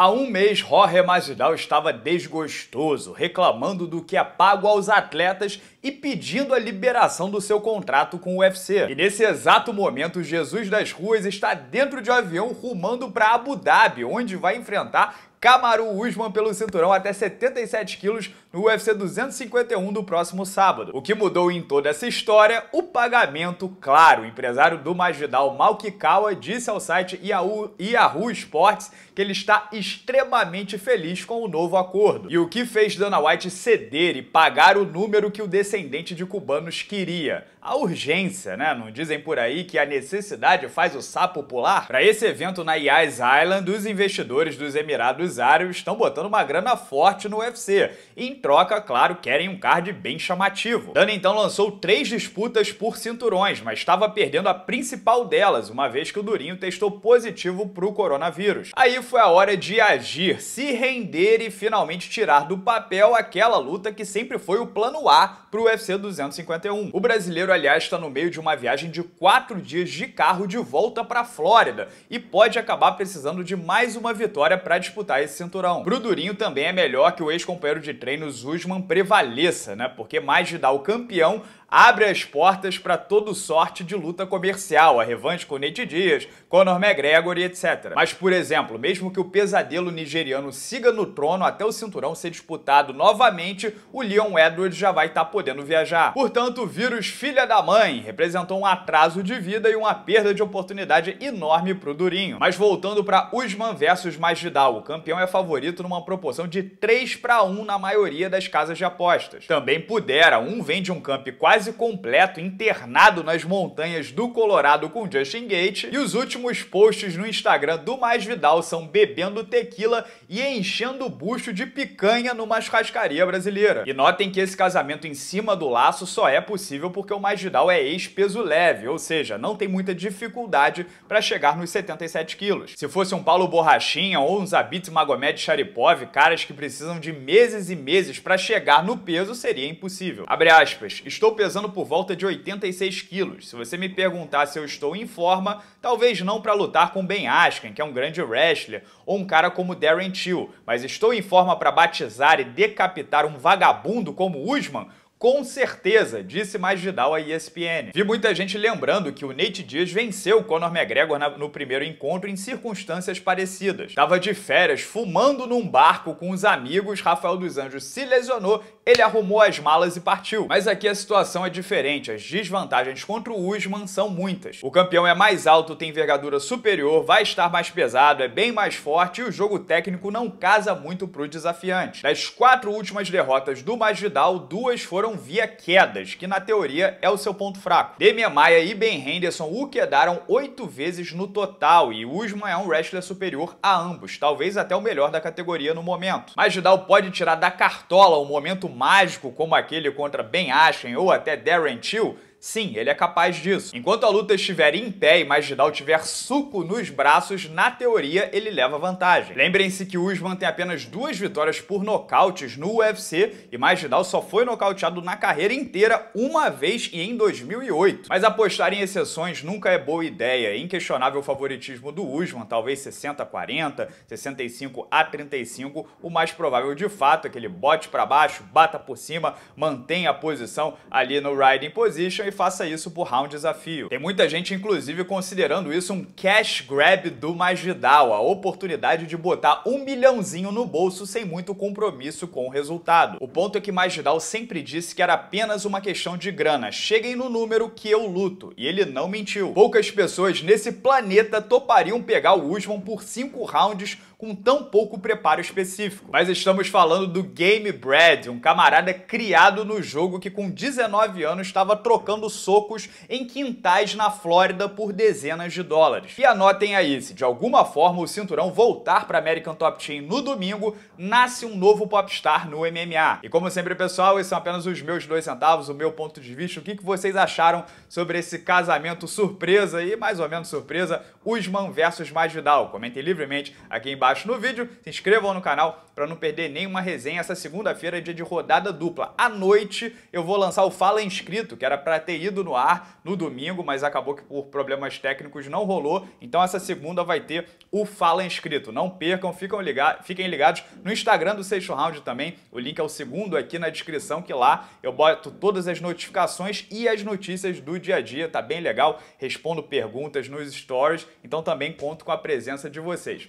Há um mês, Jorge Masvidal estava desgostoso, reclamando do que é pago aos atletas e pedindo a liberação do seu contrato com o UFC. E nesse exato momento, Jesus das Ruas está dentro de um avião rumando para Abu Dhabi, onde vai enfrentar Kamaru Usman pelo cinturão até 77 quilos no UFC 251 do próximo sábado. O que mudou em toda essa história? O pagamento, claro. O empresário do Magidal, Malkikawa, disse ao site Yahoo, Yahoo Sports que ele está extremamente feliz com o novo acordo. E o que fez Dana White ceder e pagar o número que o descendente de cubanos queria? A urgência, né? Não dizem por aí que a necessidade faz o sapo pular? Para esse evento na Yas Island, os investidores dos Emirados os árabes estão botando uma grana forte no UFC e, em troca, claro, querem um card bem chamativo. Dana então lançou três disputas por cinturões, mas estava perdendo a principal delas, uma vez que o Durinho testou positivo para o coronavírus. Aí foi a hora de agir, se render e finalmente tirar do papel aquela luta que sempre foi o plano A para o UFC 251. O brasileiro, aliás, está no meio de uma viagem de quatro dias de carro de volta para a Flórida e pode acabar precisando de mais uma vitória para disputar conquistar esse cinturão. Pro Durinho também é melhor que o ex-companheiro de treinos Usman prevaleça, né? Porque mais de dar o campeão abre as portas para todo sorte de luta comercial, a revanche com Nate Diaz, Conor McGregor e etc. Mas, por exemplo, mesmo que o pesadelo nigeriano siga no trono até o cinturão ser disputado novamente, o Leon Edwards já vai estar tá podendo viajar. Portanto, o vírus filha da mãe representou um atraso de vida e uma perda de oportunidade enorme pro Durinho. Mas voltando para Usman versus Masvidal, o campeão é favorito numa proporção de 3 para 1 na maioria das casas de apostas. Também pudera, um vende um camp quase quase completo, internado nas montanhas do Colorado com Justin Gate. E os últimos posts no Instagram do Mais Vidal são bebendo tequila e enchendo o bucho de picanha numa churrascaria brasileira. E notem que esse casamento em cima do laço só é possível porque o Mais Vidal é ex-peso leve, ou seja, não tem muita dificuldade para chegar nos 77 quilos. Se fosse um Paulo Borrachinha ou um Zabit Magomed Sharipov, caras que precisam de meses e meses para chegar no peso, seria impossível. Abre aspas, estou pesando pesando por volta de 86 quilos. Se você me perguntar se eu estou em forma, talvez não para lutar com Ben Askren, que é um grande wrestler, ou um cara como Darren Till, mas estou em forma para batizar e decapitar um vagabundo como Usman? Com certeza, disse mais Gidal à ESPN. Vi muita gente lembrando que o Nate Diaz venceu o Conor McGregor na, no primeiro encontro em circunstâncias parecidas. Tava de férias, fumando num barco com os amigos, Rafael dos Anjos se lesionou, ele arrumou as malas e partiu. Mas aqui a situação é diferente, as desvantagens contra o Usman são muitas. O campeão é mais alto, tem envergadura superior, vai estar mais pesado, é bem mais forte e o jogo técnico não casa muito pro desafiante. Das quatro últimas derrotas do Masvidal, duas foram via quedas, que na teoria é o seu ponto fraco. Demian Maia e Ben Henderson o quedaram oito vezes no total e Usman é um wrestler superior a ambos, talvez até o melhor da categoria no momento. Mas Judal pode tirar da cartola um momento mágico como aquele contra Ben Ashen ou até Darren Till Sim, ele é capaz disso. Enquanto a luta estiver em pé e Masvidal tiver suco nos braços, na teoria ele leva vantagem. Lembrem-se que Usman tem apenas duas vitórias por nocautes no UFC e Masvidal só foi nocauteado na carreira inteira uma vez e em 2008. Mas apostar em exceções nunca é boa ideia. Inquestionável o favoritismo do Usman, talvez 60 a 40, 65 a 35, o mais provável de fato é que ele bote para baixo, bata por cima, mantenha a posição ali no riding position e faça isso por round desafio. Tem muita gente, inclusive, considerando isso um cash grab do Magidal, a oportunidade de botar um milhãozinho no bolso sem muito compromisso com o resultado. O ponto é que Magidal sempre disse que era apenas uma questão de grana. Cheguem no número que eu luto. E ele não mentiu. Poucas pessoas nesse planeta topariam pegar o Usman por 5 rounds com tão pouco preparo específico. Mas estamos falando do Game Brad, um camarada criado no jogo que com 19 anos estava trocando socos em quintais na Flórida por dezenas de dólares. E anotem aí, se de alguma forma o cinturão voltar para American Top Team no domingo, nasce um novo popstar no MMA. E como sempre, pessoal, esses são apenas os meus dois centavos, o meu ponto de vista, o que vocês acharam sobre esse casamento surpresa e mais ou menos surpresa, Usman versus Masvidal. Comentem livremente aqui embaixo abaixo no vídeo. Se inscrevam no canal para não perder nenhuma resenha. Essa segunda-feira é dia de rodada dupla. À noite eu vou lançar o Fala Inscrito, que era para ter ido no ar no domingo, mas acabou que por problemas técnicos não rolou. Então essa segunda vai ter o Fala Inscrito. Não percam, ligados, fiquem ligados no Instagram do Sexto Round também. O link é o segundo aqui na descrição, que lá eu boto todas as notificações e as notícias do dia a dia. Tá bem legal. Respondo perguntas nos stories. Então também conto com a presença de vocês.